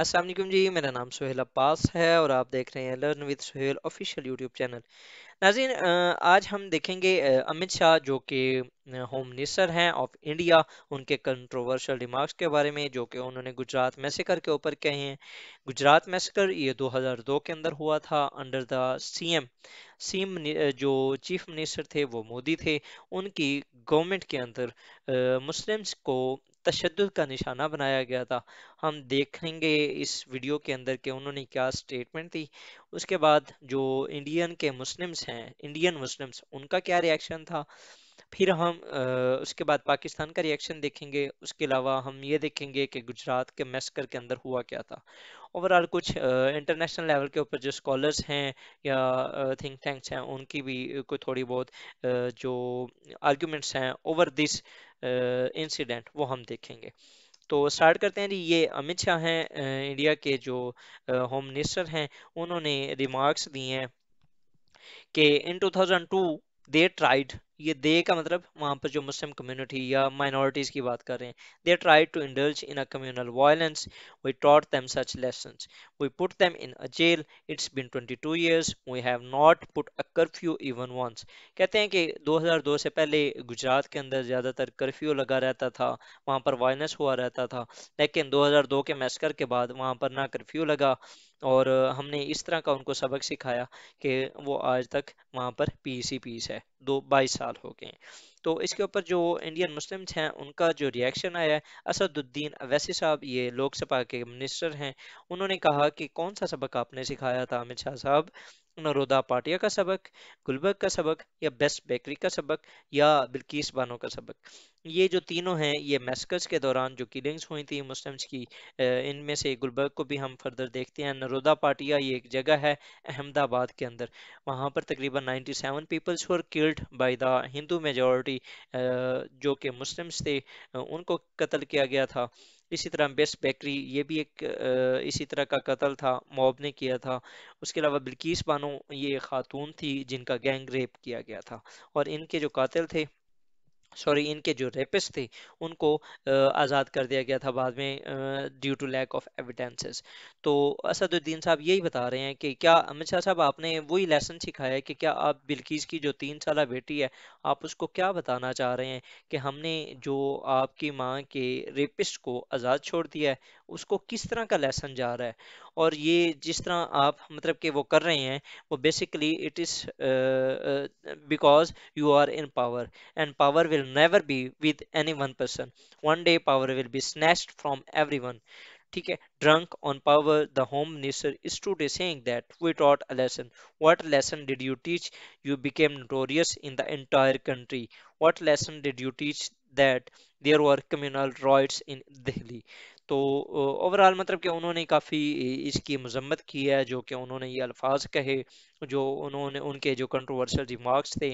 असलम जी मेरा नाम सुहेल अब्बास है और आप देख रहे हैं learn with Suhel official YouTube channel Nazeen आज हम देखेंगे अमित शाह जो कि होम मिनिस्टर हैं ऑफ इंडिया उनके कंट्रोवर्शियल रिमार्क्स के बारे में जो कि उन्होंने गुजरात मैसेकर के ऊपर कहे हैं गुजरात मैसेकर ये 2002 के अंदर हुआ था अंडर द सीएम सीएम जो चीफ मिनिस्टर थे वो मोदी थे उनकी गवर्नमेंट के अंदर मुस्लिम्स को तशद का निशाना बनाया गया था हम देखेंगे इस वीडियो के अंदर के उन्होंने क्या स्टेटमेंट थी उसके बाद जो इंडियन के मुस्लिम्स हैं इंडियन मुस्लिम्स उनका क्या रिएक्शन था फिर हम उसके बाद पाकिस्तान का रिएक्शन देखेंगे उसके अलावा हम ये देखेंगे कि गुजरात के मैस्कर के अंदर हुआ क्या था ओवरऑल कुछ इंटरनेशनल लेवल के ऊपर जो स्कॉलर्स हैं या थिंक टैंक्स हैं उनकी भी कोई थोड़ी बहुत जो आर्ग्यूमेंट्स हैं ओवर दिस इंसिडेंट वो हम देखेंगे तो स्टार्ट करते हैं जी ये अमित शाह हैं इंडिया के जो होम मिनिस्टर हैं उन्होंने रिमार्क्स दिए हैं कि इन 2002 दे ट्राइड ये दे का मतलब वहाँ पर जो मुस्लिम कम्युनिटी या माइनॉरिटीज़ की बात कर रहे हैं they try to indulge in a communal violence we taught them such lesson we put them in a jail it's been 22 years we have not put a curfew even once कहते हैं कि 2002 से पहले गुजरात के अंदर ज़्यादातर कर्फ्यू लगा रहता था वहाँ पर वायलेंस हुआ रहता था लेकिन दो के मैस्कर के बाद वहाँ पर ना कर्फ्यू लगा और हमने इस तरह का उनको सबक सिखाया कि वो आज तक वहाँ पर पी सी पीस है दो बाईस साल हो गए तो इसके ऊपर जो इंडियन मुस्लिम्स हैं उनका जो रिएक्शन आया है असदुद्दीन अवैसी साहब ये लोकसभा के मिनिस्टर हैं उन्होंने कहा कि कौन सा सबक आपने सिखाया था अमित शाह साहब नरोदा पाटिया का सबक गुलबर्ग का सबक या बेस्ट बेकरी का सबक या बिल्किस बानो का सबक ये जो तीनों हैं ये मैस्कर्स के दौरान जो किलिंग्स हुई थी मुस्लिम्स की इनमें से गुलबर्ग को भी हम फर्दर देखते हैं नरोदा पाटिया ये एक जगह है अहमदाबाद के अंदर वहाँ पर तकरीबन 97 peoples were killed by the Hindu majority थी जो कि मुस्लिम्स थे उनको कत्ल किया गया था इसी तरह बेस्ट बेकरी ये भी एक इसी तरह का कत्ल था मॉब ने किया था उसके अलावा बिल्किस बानो ये खातून थी जिनका गैंग रेप किया गया था और इनके जो कातिल थे सॉरी इनके जो रेपिस्ट थे उनको आज़ाद कर दिया गया था बाद में due to lack of evidences तो असदुद्दीन साहब यही बता रहे हैं कि क्या अमित शाह साहब आपने वही लेसन सिखाया है कि क्या आप बिल्किस की जो तीन साल बेटी है आप उसको क्या बताना चाह रहे हैं कि हमने जो आपकी माँ के रेपिस्ट को आज़ाद छोड़ दिया है उसको किस तरह का लेसन जा रहा है और ये जिस तरह आप मतलब कि वो कर रहे हैं वो basically it is because you are in power and power will never be with any one person one day power will be snatched from everyone ठीक है drunk on power the home minister is today saying that we taught a lesson what lesson did you teach you became notorious in the entire country what lesson did you teach that there are communal riots इन दिल्ली तो overall मतलब कि उन्होंने काफ़ी इसकी मजम्मत की है जो कि उन्होंने ये अल्फाज कहे जो उन्होंने उनके जो कंट्रोवर्शल रिमार्क्स थे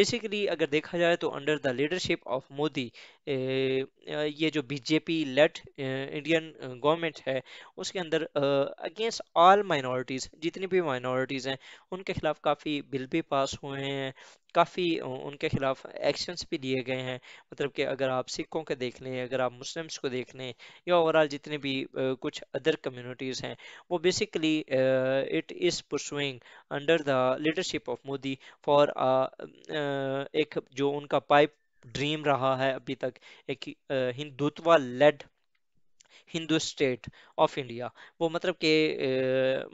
बेसिकली अगर देखा जाए तो under the leadership of Modi ये जो बीजेपी लेट इंडियन गवर्नमेंट है उसके अंदर अगेंस्ट ऑल माइनॉरिटीज़ जितनी भी माइनॉरिटीज़ हैं उनके खिलाफ काफ़ी बिल भी पास हुए हैं काफ़ी उनके खिलाफ एक्शंस भी लिए गए हैं मतलब कि अगर आप सिखों के देख लें अगर आप मुस्लिम्स को देख लें या ओवरऑल जितने भी कुछ अदर कम्युनिटीज़ हैं वो basically it is pursuing under the leadership of Modi for एक जो उनका पाइप ड्रीम रहा है अभी तक एक Hindutva led Hindu state of India वो मतलब कि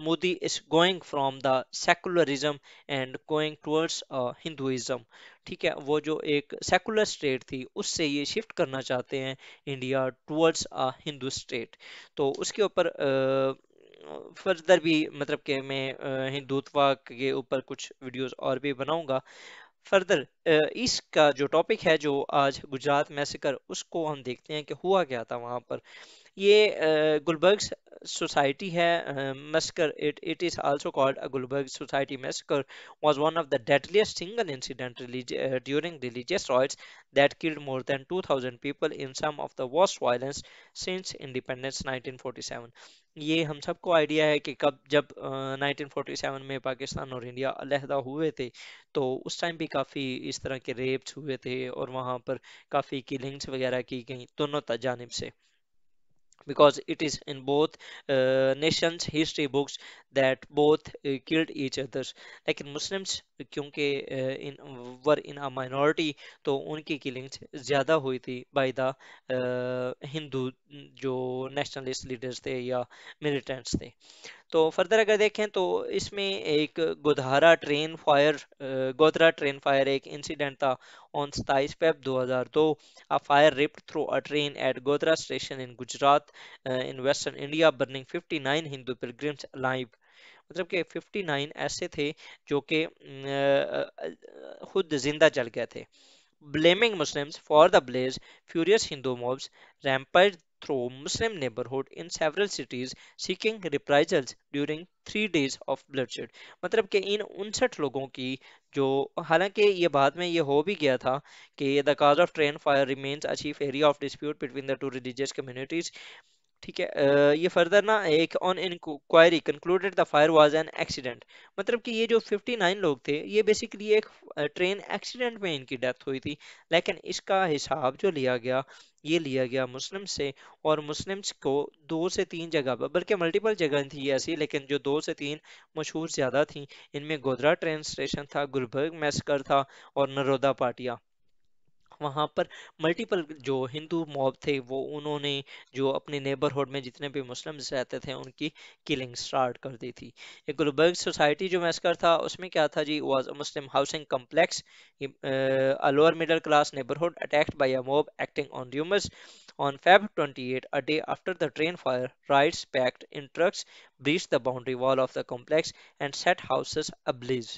Modi is going from the secularism and going towards Hinduism ठीक है वो जो एक सेकुलर स्टेट थी उससे ये शिफ्ट करना चाहते हैं India towards a Hindu state तो उसके ऊपर फर्दर भी मतलब कि मैं हिंदुत्वा के ऊपर कुछ वीडियोस और भी बनाऊंगा फर्दर इसका जो टॉपिक है जो आज गुजरात मैसेकर उसको हम देखते हैं कि हुआ क्या था वहाँ पर ये गुलबर्ग सोसाइटी है massacre it it is also called a Gulberg society massacre was one of the deadliest single incident during religious riots that killed more than 2000 people in some of the worst violence since independence 1947 ये हम सबको idea है कि कब जब uh, 1947 में पाकिस्तान और India अलहदा हुए थे तो उस टाइम भी काफ़ी इस तरह के रेप्स हुए थे और वहाँ पर काफ़ी किलिंग्स वगैरह की गई दोनों तजानब से because it is in both uh, nations history books that both uh, killed each others लेकिन muslims kyunki uh, in were in a minority to unki killings zyada hui thi by the uh, hindu jo nationalist leaders the ya militants थे तो further अगर देखें तो इसमें एक Godhra train fire Godhra train fire एक incident था ऑन सताइस Feb 2002 a fire ripped through a train at Godhra station in Gujarat in western India burning 59 Hindu pilgrims alive मतलब कि 59 ऐसे थे जो कि खुद जिंदा जल गए थे blaming Muslims for the blaze furious Hindu mobs rampaged through Muslim neighborhood in several cities seeking reprisals during three days of bloodshed. मतलब कि इन उनसठ लोगों की जो हालांकि ये बाद में ये हो भी गया था कि the cause of train fire remains a chief area of dispute between the two religious communities ठीक है ये फर्दर ना एक on inquiry concluded the fire was an accident मतलब कि ये जो 59 लोग थे ये बेसिकली एक ट्रेन एक्सीडेंट में इनकी डेथ हुई थी लेकिन इसका हिसाब जो लिया गया ये लिया गया मुस्लिम से और मुस्लिम्स को दो से तीन जगह पर बल्कि मल्टीपल जगह थी ऐसी लेकिन जो दो से तीन मशहूर ज़्यादा थी इनमें गोदरा ट्रेन स्टेशन था गुलबर्ग मैस्कर था और नरोदा पाटिया वहाँ पर मल्टीपल जो हिंदू मॉब थे वो उन्होंने जो अपने नेबरहुड में जितने भी मुस्लिम्स रहते थे उनकी किलिंग स्टार्ट कर दी थी ये गुलबर्ग सोसाइटी जो मैस्कर था उसमें क्या था जी was a Muslim housing complex a lower middle class neighborhood attacked by a mob acting on rumors on Feb 28, a day after the train fire, riots packed in trucks breached the boundary wall of the complex and set houses ablaze.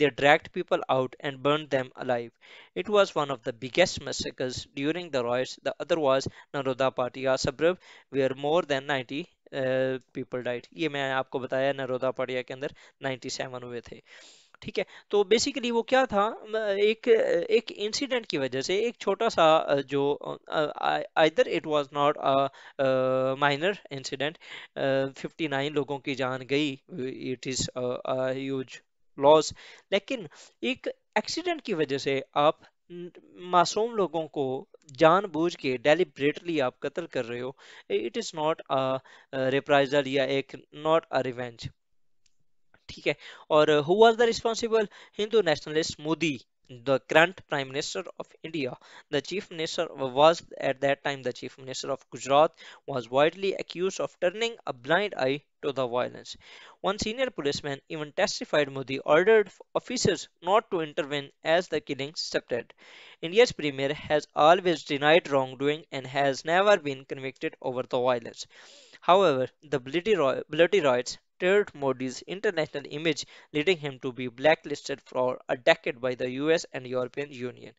They dragged people out and burned them alive. It was one of the biggest massacres during the riots. The other was Naroda Patiya suburb, where more than 90 people died ये मैं आपको बताया नरोदा पाड़िया के अंदर 97 हुए थे ठीक है तो बेसिकली वो क्या था एक एक इंसिडेंट की वजह से एक छोटा सा जो either it was not a minor incident 59 लोगों की जान गई it is a huge loss लेकिन एक एक्सीडेंट की वजह से आप मासूम लोगों को जानबूझ के डेलीब्रेटली आप कत्ल कर रहे हो it is not a reprisal या एक नॉट अ रिवेंज ठीक है और who are the responsible Hindu nationalist Modi the current prime minister of india the chief minister was at that time the chief minister of gujarat was widely accused of turning a blind eye to the violence one senior policeman even testified modi ordered officers not to intervene as the killing started india's premier has always denied wrongdoing and has never been convicted over the violence however the bloody, riot, bloody riots stirred Modi's international image, leading him to be blacklisted for a decade by the US and European Union.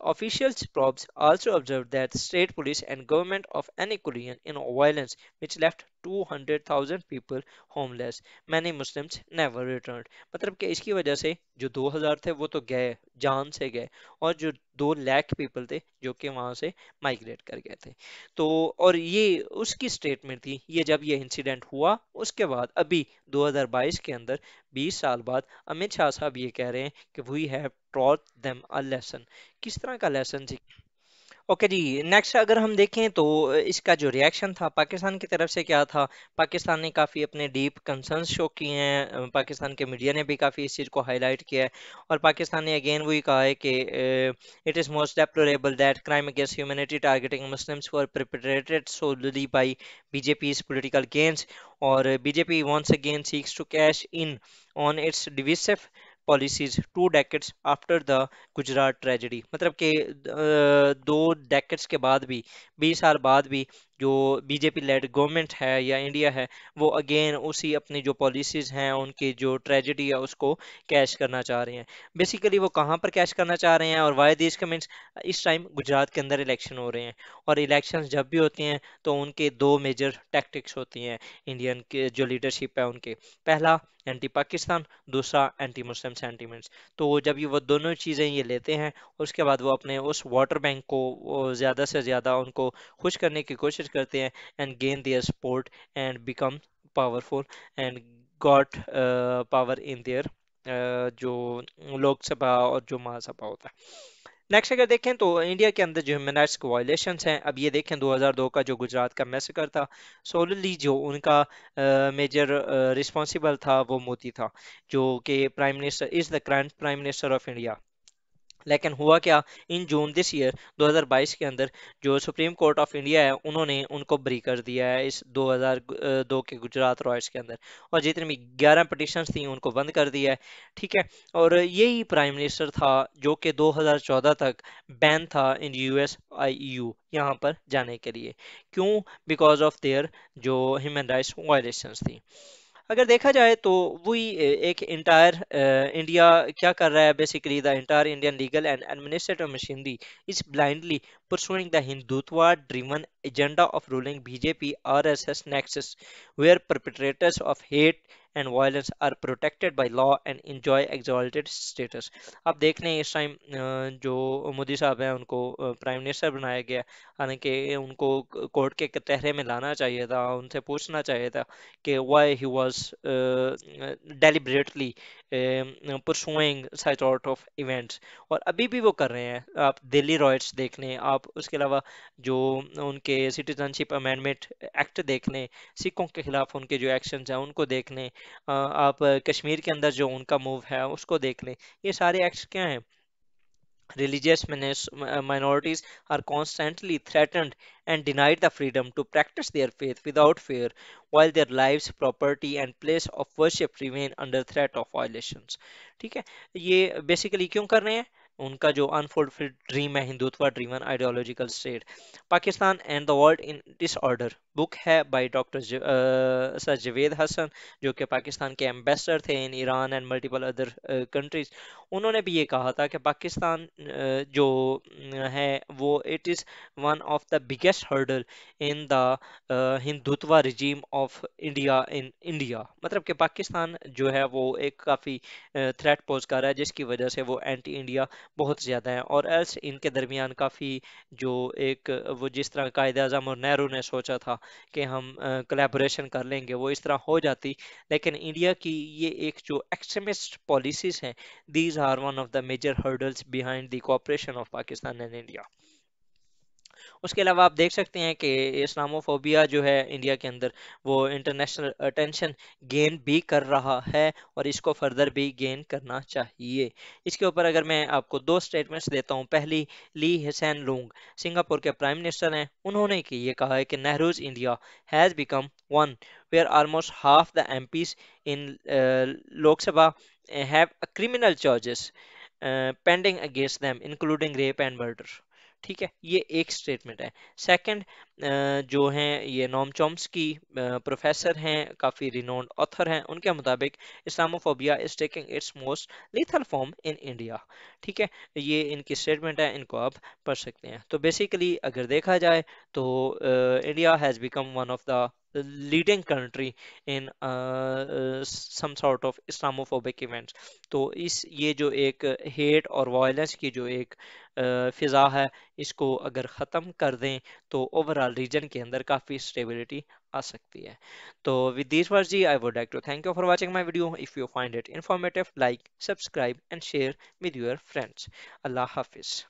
Officials probes also observed that state police and government of any Korean in violence, which left 200,000 people homeless many Muslims never return मतलब कि इसकी वजह से जो 2000 थे वो तो गए जान से गए और जो दो लाख पीपल थे जो कि वहाँ से माइग्रेट कर गए थे तो और ये उसकी स्टेटमेंट थी ये जब ये इंसिडेंट हुआ उसके बाद अभी 2022 के अंदर 20 साल बाद अमित शाह साहब ये कह रहे हैं कि वी हैव ट्रॉट देम अ लेसन किस तरह का लेसन सीख ओके जी नेक्स्ट अगर हम देखें तो इसका जो रिएक्शन था पाकिस्तान की तरफ से क्या था पाकिस्तान ने काफ़ी अपने डीप कंसर्न शो किए हैं पाकिस्तान के मीडिया ने भी काफ़ी इस चीज़ को हाईलाइट किया है और पाकिस्तान ने अगेन वही कहा है कि it is most deplorable that crime against humanity targeting Muslims for perpetrated solely by BJP's political gains और BJP once again seeks to cash in on its divisive policies two decades after the Gujarat tragedy मतलब कि दो decades के बाद भी बीस साल बाद भी जो बीजेपी लेड गवर्नमेंट है या इंडिया है वो अगेन उसी अपनी जो पॉलिसीज़ हैं उनकी जो ट्रेजेडी है उसको कैश करना चाह रहे हैं बेसिकली वो कहाँ पर कैश करना चाह रहे हैं और वाई देश कमेंट्स इस टाइम गुजरात के अंदर इलेक्शन हो रहे हैं और इलेक्शन जब भी होती हैं तो उनके दो मेजर टैक्टिक्स होती हैं इंडियन के जो लीडरशिप है उनके पहला एंटी पाकिस्तान दूसरा एंटी मुस्लिम सेंटीमेंट्स तो जब ये वो दोनों चीज़ें ये लेते हैं उसके बाद वो अपने उस वाटर बैंक को ज़्यादा से ज़्यादा उनको खुश करने की कोशिश मैसेज करते हैं and gain their support and become powerful and got power in their जो लोकसभा और जो महासभा होता है नेक्स्ट अगर देखें तो इंडिया के अंदर जो ह्यूमन राइट्स के वायलेशन हैं अब ये देखें 2002 का जो गुजरात का मैसेकर था सोलली जो उनका मेजर uh, रिस्पॉन्सिबल uh, था वो मोदी था जो कि prime minister is the current prime minister of India लेकिन हुआ क्या इन जून दिस ईयर 2022 के अंदर जो सुप्रीम कोर्ट ऑफ इंडिया है उन्होंने उनको ब्री कर दिया है इस 2002 के गुजरात रॉयल्स के अंदर और जितनी भी 11 पटिशन थी उनको बंद कर दिया है ठीक है और यही प्राइम मिनिस्टर था जो कि 2014 तक बैन था in U S I U यहाँ पर जाने के लिए क्यों बिकॉज ऑफ देयर जो ह्यूमन राइट्स वायलेशन थी अगर देखा जाए तो वही एक इंटायर इंडिया क्या कर रहा है basically the entire Indian legal and administrative machinery is blindly pursuing the Hindutva driven agenda of ruling BJP RSS nexus where perpetrators of hate and violence are protected by law and enjoy exalted status आप देख रहे हैं इस time जो मोदी साहब हैं उनको prime minister बनाया गया हालांकि उनको कोर्ट के कतहरे में लाना चाहिए था उनसे पूछना चाहिए था कि why he was deliberately pursuing such out of events और अभी भी वो कर रहे हैं आप दिल्ली रॉयट्स देख लें आप उसके अलावा जो उनके सिटीजनशिप अमेंडमेंट एक्ट देख लें सिखों के खिलाफ उनके जो एक्शंस हैं उनको देख लें आप कश्मीर के अंदर जो उनका मूव है उसको देख लें ये सारे एक्ट्स क्या हैं religious minorities are constantly threatened and denied the freedom to practice their faith without fear while their life property and place of worship remain under threat of violation ठीक है ये बेसिकली क्यों कर रहे हैं उनका जो अनफुलफिल्ड ड्रीम है Hindutva dream and ideological state Pakistan and the world in disorder book है by doctor sir Javed Hasan जो कि पाकिस्तान के एम्बेसडर थे in Iran and multiple other countries उन्होंने भी ये कहा था कि पाकिस्तान uh, जो uh, है वो it is one of the biggest hurdle in the Hindutva regime of India in India मतलब कि पाकिस्तान जो है वो एक काफ़ी थ्रेट पोज कर रहा है जिसकी वजह से वो एंटी इंडिया बहुत ज़्यादा है और एल्स इनके दरमियान काफ़ी जो एक वो जिस तरह कायद अजम और नेहरू ने सोचा था कि हम कलेबोरेशन कर लेंगे वो इस तरह हो जाती लेकिन इंडिया की ये एक जो एक्सट्रीमिस्ट पॉलिसीज हैं these are one of the major hurdles behind the cooperation of Pakistan and India उसके अलावा आप देख सकते हैं कि इस्लामोफोबिया जो है इंडिया के अंदर वो इंटरनेशनल अटेंशन गेन भी कर रहा है और इसको फर्दर भी गेन करना चाहिए इसके ऊपर अगर मैं आपको दो स्टेटमेंट्स देता हूँ पहली ली हसैन लूंग सिंगापुर के प्राइम मिनिस्टर हैं उन्होंने कि ये कहा है कि Nehru's India has become one where almost half the M in uh, Lok Sabha have criminal charges uh, pending against them, including rape ठीक है ये एक स्टेटमेंट है सेकंड जो हैं ये नॉम चॉम्स की प्रोफेसर हैं काफ़ी रिनोन्ड ऑथर हैं उनके मुताबिक Islamophobia is taking its most lethal form in India ठीक है ये इनकी स्टेटमेंट है इनको आप पढ़ सकते हैं तो बेसिकली अगर देखा जाए तो India has become one of the leading country in uh, uh, some sort of Islamophobic events तो इस ये जो एक हेट और वायलेंस की जो एक uh, फ़िज़ा है इसको अगर ख़त्म कर दें तो ओवरऑल रीजन के अंदर काफ़ी स्टेबिलिटी आ सकती है तो विद दिस वर्ड जी I would like to thank you for watching my video if you find it informative like subscribe and share with your friends अल्लाह हाफिज़